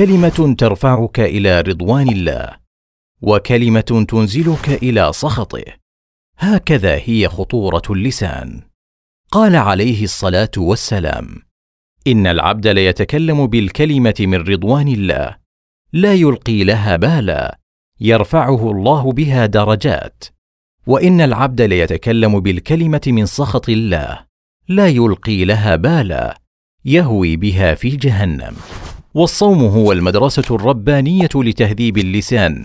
كلمه ترفعك الى رضوان الله وكلمه تنزلك الى سخطه هكذا هي خطوره اللسان قال عليه الصلاه والسلام ان العبد ليتكلم بالكلمه من رضوان الله لا يلقي لها بالا يرفعه الله بها درجات وان العبد ليتكلم بالكلمه من سخط الله لا يلقي لها بالا يهوي بها في جهنم والصوم هو المدرسه الربانيه لتهذيب اللسان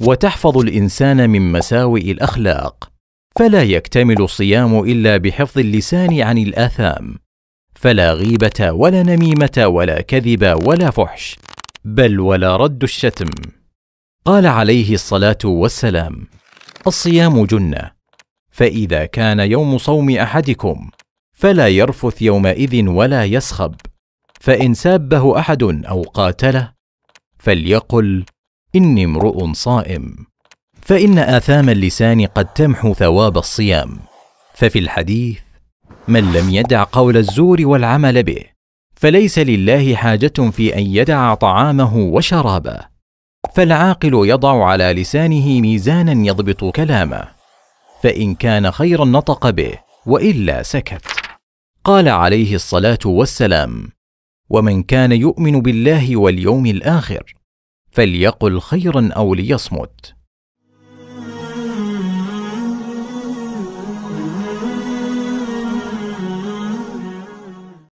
وتحفظ الانسان من مساوئ الاخلاق فلا يكتمل الصيام الا بحفظ اللسان عن الاثام فلا غيبه ولا نميمه ولا كذب ولا فحش بل ولا رد الشتم قال عليه الصلاه والسلام الصيام جنه فاذا كان يوم صوم احدكم فلا يرفث يومئذ ولا يسخب فان سابه احد او قاتله فليقل اني امرؤ صائم فان اثام اللسان قد تمحو ثواب الصيام ففي الحديث من لم يدع قول الزور والعمل به فليس لله حاجه في ان يدع طعامه وشرابه فالعاقل يضع على لسانه ميزانا يضبط كلامه فان كان خيرا نطق به والا سكت قال عليه الصلاه والسلام ومن كان يؤمن بالله واليوم الاخر فليقل خيرا او ليصمت